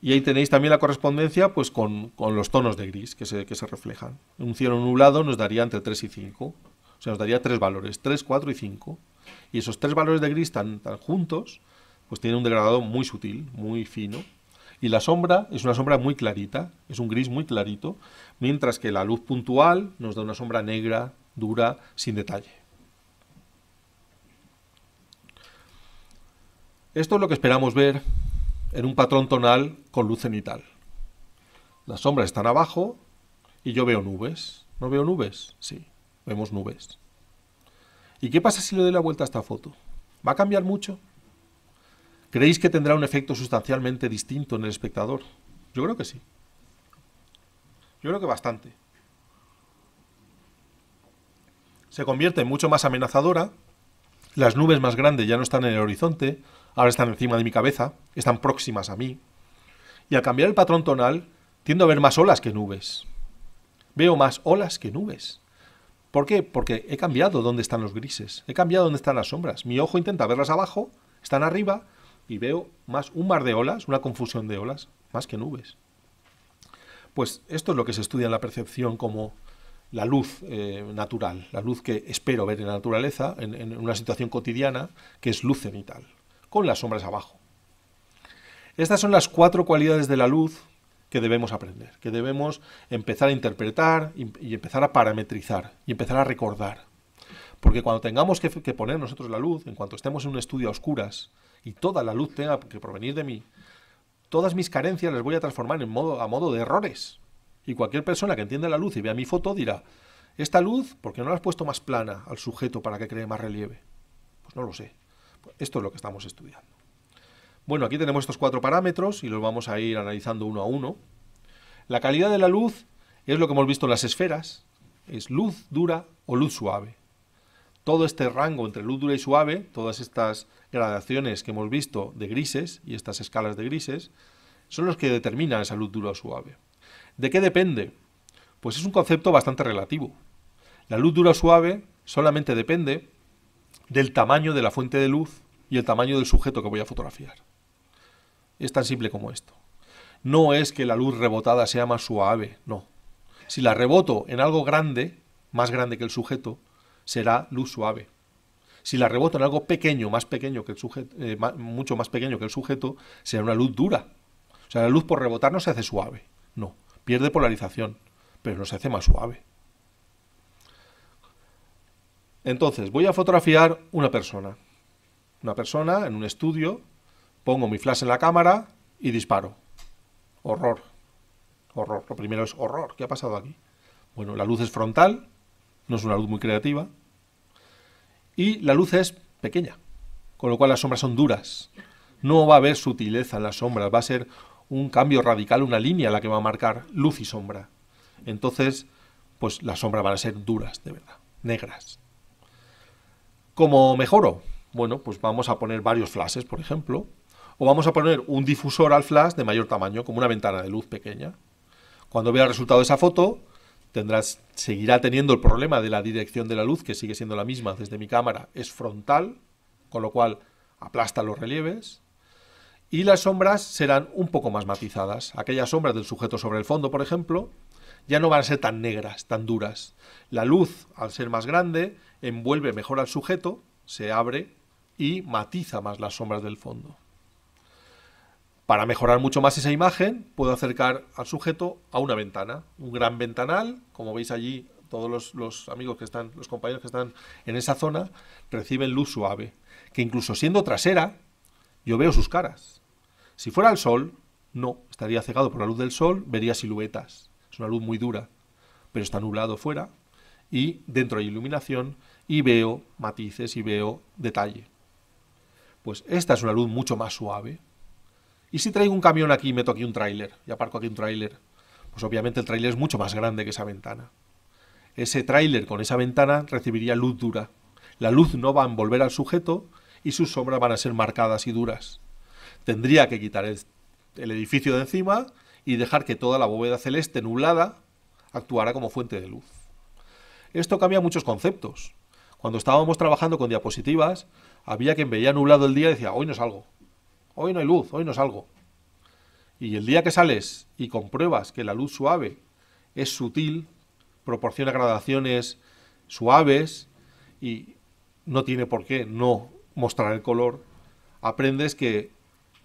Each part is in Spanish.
Y ahí tenéis también la correspondencia pues, con, los tonos de gris que se, reflejan. Un cielo nublado nos daría entre 3 y 5. O sea, nos daría tres valores, 3, 4 y 5. Y esos tres valores de gris están tan juntos, pues tienen un degradado muy sutil, muy fino. Y la sombra es una sombra muy clarita, es un gris muy clarito, mientras que la luz puntual nos da una sombra negra, dura, sin detalle. Esto es lo que esperamos ver en un patrón tonal con luz cenital. Las sombras están abajo y yo veo nubes. ¿No veo nubes? Sí, vemos nubes. ¿Y qué pasa si le doy la vuelta a esta foto? ¿Va a cambiar mucho? ¿Creéis que tendrá un efecto sustancialmente distinto en el espectador? Yo creo que sí. Yo creo que bastante. Se convierte en mucho más amenazadora, las nubes más grandes ya no están en el horizonte, ahora están encima de mi cabeza, están próximas a mí. Y al cambiar el patrón tonal, tiendo a ver más olas que nubes. Veo más olas que nubes. ¿Por qué? Porque he cambiado dónde están los grises, he cambiado dónde están las sombras. Mi ojo intenta verlas abajo, están arriba, y veo más un mar de olas, una confusión de olas, más que nubes. Pues esto es lo que se estudia en la percepción como la luz eh, natural, la luz que espero ver en la naturaleza, en, en una situación cotidiana, que es luz cenital con las sombras abajo. Estas son las cuatro cualidades de la luz que debemos aprender, que debemos empezar a interpretar y empezar a parametrizar y empezar a recordar. Porque cuando tengamos que, poner nosotros la luz, en cuanto estemos en un estudio a oscuras y toda la luz tenga que provenir de mí, todas mis carencias las voy a transformar en modo, a modo de errores. Y cualquier persona que entienda la luz y vea mi foto dirá, esta luz, ¿por qué no la has puesto más plana al sujeto para que cree más relieve? Pues no lo sé, esto es lo que estamos estudiando. Bueno, aquí tenemos estos cuatro parámetros y los vamos a ir analizando uno a uno. La calidad de la luz es lo que hemos visto en las esferas. Es luz dura o luz suave. Todo este rango entre luz dura y suave, todas estas gradaciones que hemos visto de grises y estas escalas de grises, son los que determinan esa luz dura o suave. ¿De qué depende? Pues es un concepto bastante relativo. La luz dura o suave solamente depende del tamaño de la fuente de luz y el tamaño del sujeto que voy a fotografiar. Es tan simple como esto. No es que la luz rebotada sea más suave, no. Si la reboto en algo grande, más grande que el sujeto, será luz suave. Si la reboto en algo pequeño, más pequeño que el sujeto, eh, mucho más pequeño que el sujeto, será una luz dura. O sea, la luz por rebotar no se hace suave, no. Pierde polarización, pero no se hace más suave. Entonces, voy a fotografiar una persona una persona en un estudio, pongo mi flash en la cámara y disparo. Horror. Horror. Lo primero es horror. ¿Qué ha pasado aquí? Bueno, la luz es frontal, no es una luz muy creativa, y la luz es pequeña, con lo cual las sombras son duras. No va a haber sutileza en las sombras, va a ser un cambio radical, una línea la que va a marcar luz y sombra. Entonces, pues las sombras van a ser duras, de verdad, negras. ¿Cómo mejoro? Bueno, pues vamos a poner varios flashes, por ejemplo, o vamos a poner un difusor al flash de mayor tamaño, como una ventana de luz pequeña. Cuando vea el resultado de esa foto, tendrás, seguirá teniendo el problema de la dirección de la luz, que sigue siendo la misma desde mi cámara, es frontal, con lo cual aplasta los relieves. Y las sombras serán un poco más matizadas. Aquellas sombras del sujeto sobre el fondo, por ejemplo, ya no van a ser tan negras, tan duras. La luz, al ser más grande, envuelve mejor al sujeto, se abre y matiza más las sombras del fondo. Para mejorar mucho más esa imagen, puedo acercar al sujeto a una ventana, un gran ventanal, como veis allí, todos los, amigos que están, los compañeros que están en esa zona, reciben luz suave, que incluso siendo trasera, yo veo sus caras. Si fuera el sol, no, estaría cegado por la luz del sol, vería siluetas, es una luz muy dura, pero está nublado fuera y dentro hay iluminación y veo matices y veo detalle. Pues esta es una luz mucho más suave. Y si traigo un camión aquí y meto aquí un tráiler, y aparco aquí un tráiler, pues obviamente el tráiler es mucho más grande que esa ventana. Ese tráiler con esa ventana recibiría luz dura. La luz no va a envolver al sujeto y sus sombras van a ser marcadas y duras. Tendría que quitar el, edificio de encima y dejar que toda la bóveda celeste nublada actuara como fuente de luz. Esto cambia muchos conceptos. Cuando estábamos trabajando con diapositivas, había quien veía nublado el día y decía, hoy no salgo, hoy no hay luz, hoy no salgo. Y el día que sales y compruebas que la luz suave es sutil, proporciona gradaciones suaves y no tiene por qué no mostrar el color, aprendes que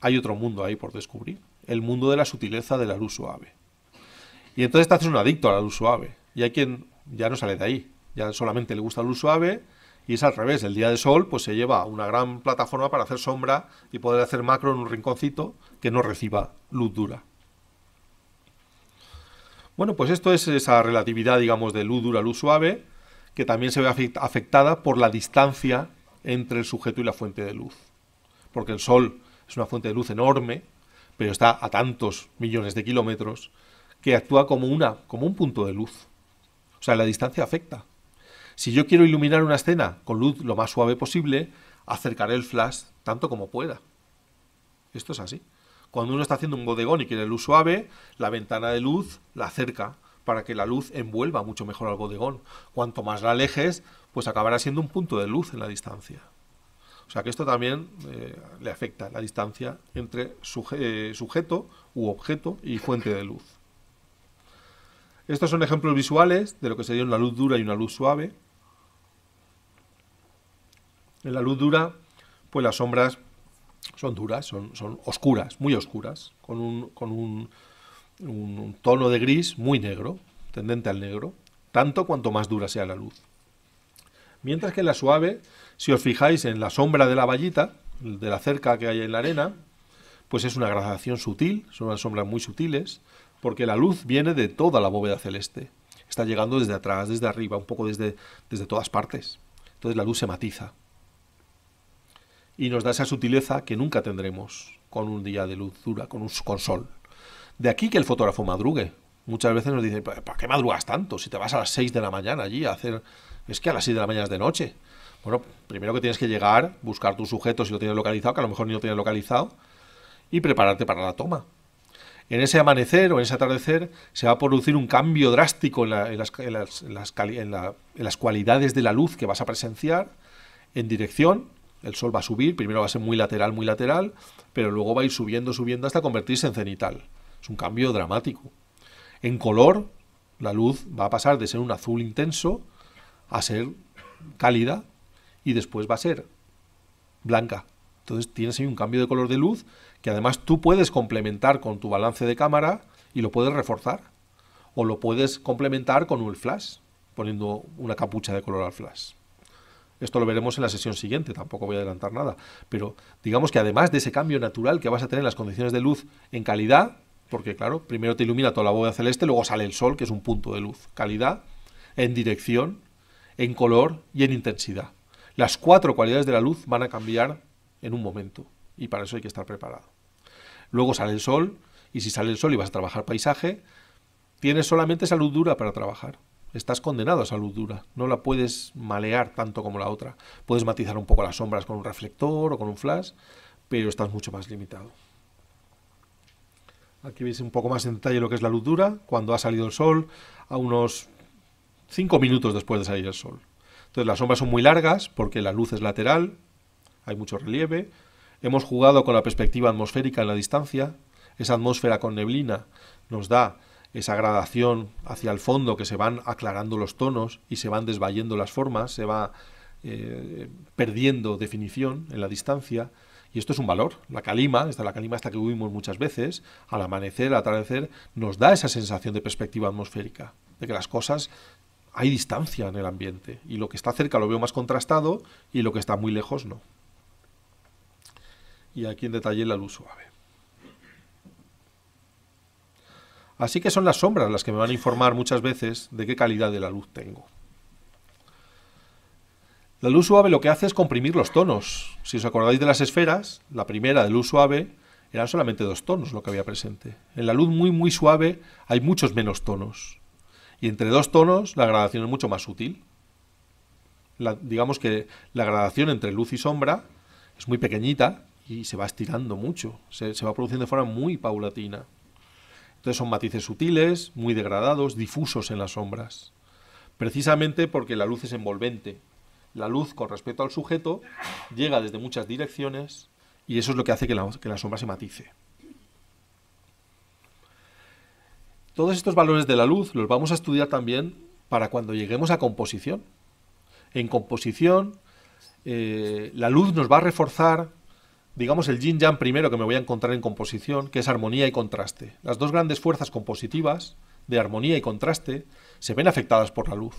hay otro mundo ahí por descubrir, el mundo de la sutileza de la luz suave. Y entonces te haces un adicto a la luz suave. Y hay quien ya no sale de ahí ya solamente le gusta la luz suave, y es al revés, el día de sol pues se lleva una gran plataforma para hacer sombra y poder hacer macro en un rinconcito que no reciba luz dura. Bueno, pues esto es esa relatividad, digamos, de luz dura, luz suave, que también se ve afectada por la distancia entre el sujeto y la fuente de luz. Porque el Sol es una fuente de luz enorme, pero está a tantos millones de kilómetros, que actúa como, una, como un punto de luz. O sea, la distancia afecta. Si yo quiero iluminar una escena con luz lo más suave posible, acercaré el flash tanto como pueda. Esto es así. Cuando uno está haciendo un bodegón y quiere luz suave, la ventana de luz la acerca para que la luz envuelva mucho mejor al bodegón. Cuanto más la alejes, pues acabará siendo un punto de luz en la distancia. O sea que esto también eh, le afecta la distancia entre eh, sujeto u objeto y fuente de luz. Estos son ejemplos visuales de lo que sería una luz dura y una luz suave. En la luz dura, pues las sombras son duras, son, oscuras, muy oscuras, con, un, tono de gris muy negro, tendente al negro, tanto cuanto más dura sea la luz. Mientras que en la suave, si os fijáis en la sombra de la vallita, de la cerca que hay en la arena, pues es una gradación sutil, son unas sombras muy sutiles, porque la luz viene de toda la bóveda celeste, está llegando desde atrás, desde arriba, un poco desde, desde todas partes. Entonces la luz se matiza y nos da esa sutileza que nunca tendremos con un día de luz dura, con un sol. De aquí que el fotógrafo madrugue. Muchas veces nos dicen, ¿para qué madrugas tanto? Si te vas a las 6 de la mañana allí a hacer... Es que a las 6 de la mañana es de noche. Bueno, primero que tienes que llegar, buscar tu sujeto si lo tienes localizado, que a lo mejor ni lo tienes localizado, y prepararte para la toma. En ese amanecer o en ese atardecer se va a producir un cambio drástico en, las cualidades de la luz que vas a presenciar en dirección el Sol va a subir, primero va a ser muy lateral, muy lateral, pero luego va a ir subiendo, subiendo hasta convertirse en cenital. Es un cambio dramático. En color, la luz va a pasar de ser un azul intenso a ser cálida y después va a ser blanca. Entonces tienes ahí un cambio de color de luz que además tú puedes complementar con tu balance de cámara y lo puedes reforzar. O lo puedes complementar con un flash, poniendo una capucha de color al flash. Esto lo veremos en la sesión siguiente, tampoco voy a adelantar nada. Pero digamos que además de ese cambio natural que vas a tener en las condiciones de luz en calidad, porque claro, primero te ilumina toda la bóveda celeste, luego sale el sol, que es un punto de luz. Calidad, en dirección, en color y en intensidad. Las cuatro cualidades de la luz van a cambiar en un momento y para eso hay que estar preparado. Luego sale el sol y si sale el sol y vas a trabajar paisaje, tienes solamente esa luz dura para trabajar estás condenado a luz dura. No la puedes malear tanto como la otra. Puedes matizar un poco las sombras con un reflector o con un flash, pero estás mucho más limitado. Aquí veis un poco más en detalle lo que es la luz dura, cuando ha salido el sol, a unos 5 minutos después de salir el sol. Entonces las sombras son muy largas porque la luz es lateral, hay mucho relieve. Hemos jugado con la perspectiva atmosférica en la distancia. Esa atmósfera con neblina nos da esa gradación hacia el fondo, que se van aclarando los tonos y se van desvayendo las formas, se va eh, perdiendo definición en la distancia. Y esto es un valor. La calima, esta la calima hasta que vivimos muchas veces, al amanecer, al atardecer, nos da esa sensación de perspectiva atmosférica, de que las cosas hay distancia en el ambiente y lo que está cerca lo veo más contrastado y lo que está muy lejos no. Y aquí en detalle la luz suave. Así que son las sombras las que me van a informar muchas veces de qué calidad de la luz tengo. La luz suave lo que hace es comprimir los tonos. Si os acordáis de las esferas, la primera de luz suave eran solamente dos tonos lo que había presente. En la luz muy muy suave hay muchos menos tonos. Y entre dos tonos la gradación es mucho más sutil. digamos que la gradación entre luz y sombra es muy pequeñita y se va estirando mucho, se, se va produciendo de forma muy paulatina son matices sutiles, muy degradados, difusos en las sombras. Precisamente porque la luz es envolvente. La luz con respecto al sujeto llega desde muchas direcciones y eso es lo que hace que la, sombra se matice. Todos estos valores de la luz los vamos a estudiar también para cuando lleguemos a composición. En composición, eh, la luz nos va a reforzar digamos el yin yang primero que me voy a encontrar en composición, que es armonía y contraste. Las dos grandes fuerzas compositivas de armonía y contraste se ven afectadas por la luz.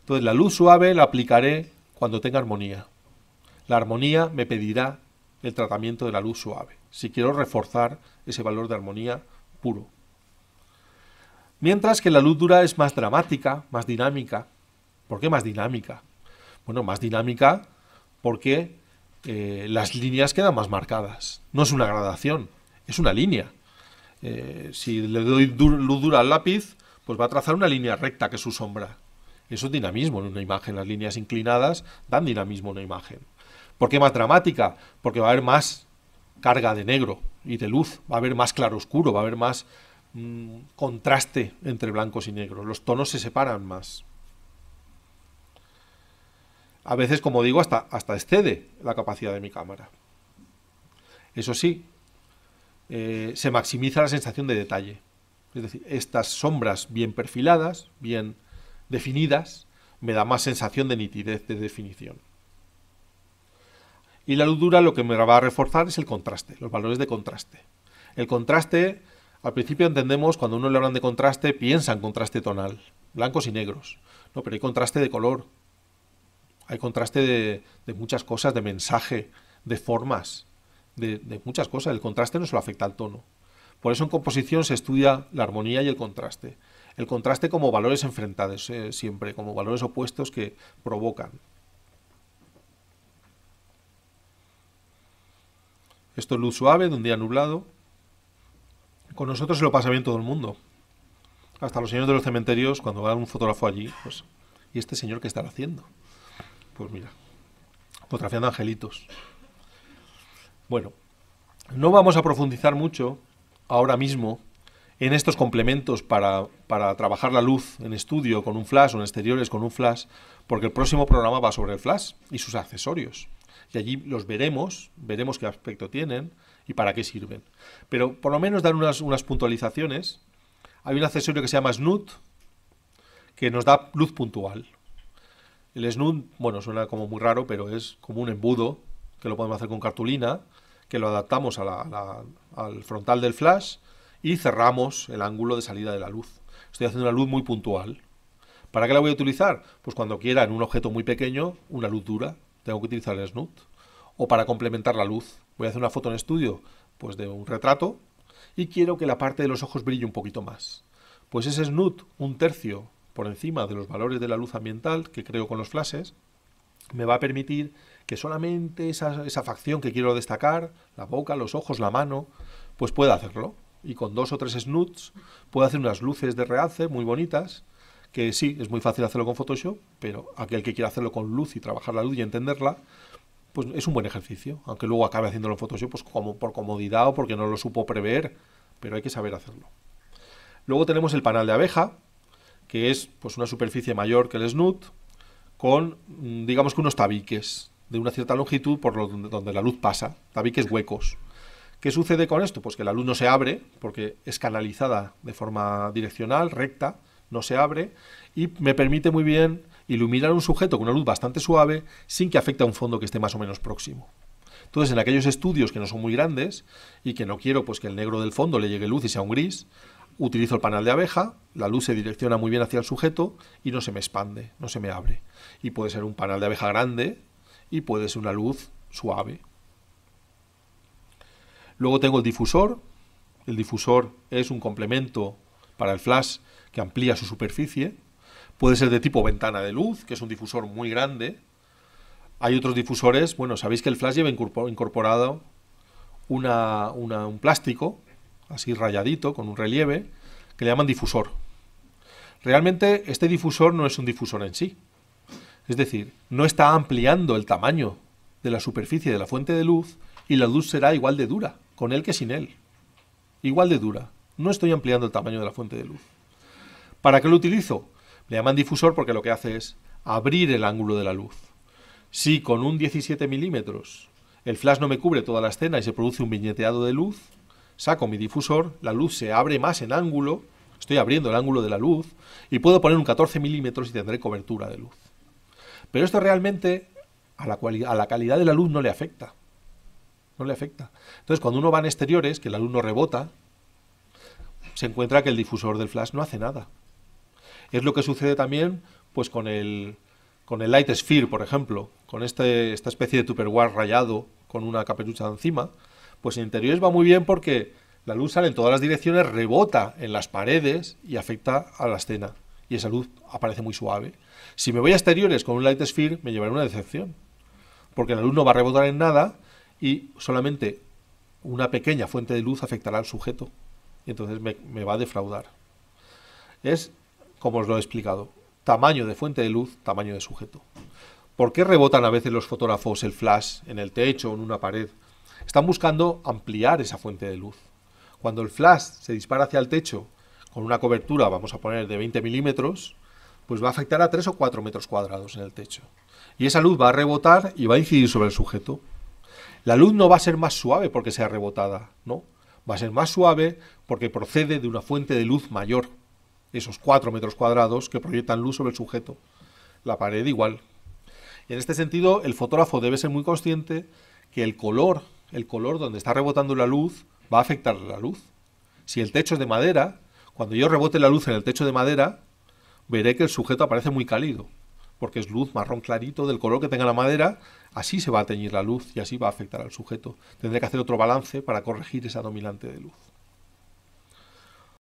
Entonces la luz suave la aplicaré cuando tenga armonía. La armonía me pedirá el tratamiento de la luz suave, si quiero reforzar ese valor de armonía puro. Mientras que la luz dura es más dramática, más dinámica. ¿Por qué más dinámica? Bueno, más dinámica porque eh, las líneas quedan más marcadas. No es una gradación, es una línea. Eh, si le doy luz dura al lápiz, pues va a trazar una línea recta que es su sombra. Eso es dinamismo en una imagen. Las líneas inclinadas dan dinamismo en una imagen. ¿Por qué más dramática? Porque va a haber más carga de negro y de luz, va a haber más claroscuro, va a haber más mm, contraste entre blancos y negros. Los tonos se separan más a veces, como digo, hasta, hasta excede la capacidad de mi cámara. Eso sí, eh, se maximiza la sensación de detalle. Es decir, estas sombras bien perfiladas, bien definidas, me da más sensación de nitidez de definición. Y la luz dura lo que me va a reforzar es el contraste, los valores de contraste. El contraste, al principio entendemos, cuando uno le hablan de contraste, piensa en contraste tonal, blancos y negros. No, pero hay contraste de color, hay contraste de, muchas cosas, de mensaje, de formas, de, muchas cosas. El contraste no solo afecta al tono. Por eso en composición se estudia la armonía y el contraste. El contraste como valores enfrentados eh, siempre, como valores opuestos que provocan. Esto es luz suave de un día nublado. Con nosotros se lo pasa bien todo el mundo. Hasta los señores de los cementerios, cuando va un fotógrafo allí, pues, ¿y este señor qué está haciendo? Pues mira, fotografiando angelitos. Bueno, no vamos a profundizar mucho ahora mismo en estos complementos para, trabajar la luz en estudio con un flash o en exteriores con un flash, porque el próximo programa va sobre el flash y sus accesorios. Y allí los veremos, veremos qué aspecto tienen y para qué sirven. Pero por lo menos dar unas, unas puntualizaciones. Hay un accesorio que se llama Snoot, que nos da luz puntual. El snoot, bueno, suena como muy raro, pero es como un embudo que lo podemos hacer con cartulina, que lo adaptamos al frontal del flash y cerramos el ángulo de salida de la luz. Estoy haciendo una luz muy puntual. ¿Para qué la voy a utilizar? Pues cuando quiera, en un objeto muy pequeño, una luz dura, tengo que utilizar el snoot. O para complementar la luz. Voy a hacer una foto en estudio, pues de un retrato, y quiero que la parte de los ojos brille un poquito más. Pues ese snoot, un tercio por encima de los valores de la luz ambiental que creo con los flashes, me va a permitir que solamente esa, facción que quiero destacar, la boca, los ojos, la mano, pues pueda hacerlo. Y con dos o tres snoots puedo hacer unas luces de realce muy bonitas, que sí, es muy fácil hacerlo con Photoshop, pero aquel que quiera hacerlo con luz y trabajar la luz y entenderla, pues es un buen ejercicio, aunque luego acabe haciéndolo en Photoshop pues como por comodidad o porque no lo supo prever, pero hay que saber hacerlo. Luego tenemos el panel de abeja, que es pues, una superficie mayor que el snoot, con, mm, digamos que unos tabiques de una cierta longitud por donde la luz pasa, tabiques huecos. ¿Qué sucede con esto? Pues que la luz no se abre, porque es canalizada de forma direccional, recta, no se abre, y me permite muy bien iluminar un sujeto con una luz bastante suave sin que afecte a un fondo que esté más o menos próximo. Entonces, en aquellos estudios que no son muy grandes y que no quiero pues que el negro del fondo le llegue luz y sea un gris, utilizo el panel de abeja, la luz se direcciona muy bien hacia el sujeto y no se me expande, no se me abre. Y puede ser un panel de abeja grande y puede ser una luz suave. Luego tengo el difusor. El difusor es un complemento para el flash que amplía su superficie. Puede ser de tipo ventana de luz, que es un difusor muy grande. Hay otros difusores, bueno, sabéis que el flash lleva incorporado un plástico así rayadito, con un relieve, que le llaman difusor. Realmente este difusor no es un difusor en sí. Es decir, no está ampliando el tamaño de la superficie de la fuente de luz y la luz será igual de dura, con él que sin él. Igual de dura. No estoy ampliando el tamaño de la fuente de luz. ¿Para qué lo utilizo? Le llaman difusor porque lo que hace es abrir el ángulo de la luz. Si con un 17 milímetros el flash no me cubre toda la escena y se produce un viñeteado de luz, saco mi difusor, la luz se abre más en ángulo, estoy abriendo el ángulo de la luz, y puedo poner un 14 milímetros y tendré cobertura de luz. Pero esto realmente a la, a la calidad de la luz no le afecta. No le afecta. Entonces, cuando uno va en exteriores, que la luz no rebota, se encuentra que el difusor del flash no hace nada. Es lo que sucede también pues, con, el, con el Light Sphere, por ejemplo, con este, esta especie de Tupperware rayado con una caperucha encima, pues en interiores va muy bien porque la luz sale en todas las direcciones, rebota en las paredes y afecta a la escena. Y esa luz aparece muy suave. Si me voy a exteriores con un light sphere, me llevaré una decepción. Porque la luz no va a rebotar en nada y solamente una pequeña fuente de luz afectará al sujeto. Y entonces me, me va a defraudar. Es, como os lo he explicado, tamaño de fuente de luz, tamaño de sujeto. ¿Por qué rebotan a veces los fotógrafos el flash en el techo o en una pared? Están buscando ampliar esa fuente de luz. Cuando el flash se dispara hacia el techo con una cobertura, vamos a poner, de 20 milímetros, pues va a afectar a 3 o 4 metros cuadrados en el techo. Y esa luz va a rebotar y va a incidir sobre el sujeto. La luz no va a ser más suave porque sea rebotada, ¿no? Va a ser más suave porque procede de una fuente de luz mayor, esos 4 metros cuadrados que proyectan luz sobre el sujeto. La pared igual. en este sentido, el fotógrafo debe ser muy consciente que el color el color donde está rebotando la luz va a afectar la luz. Si el techo es de madera, cuando yo rebote la luz en el techo de madera, veré que el sujeto aparece muy cálido, porque es luz marrón clarito del color que tenga la madera, así se va a teñir la luz y así va a afectar al sujeto. Tendré que hacer otro balance para corregir esa dominante de luz.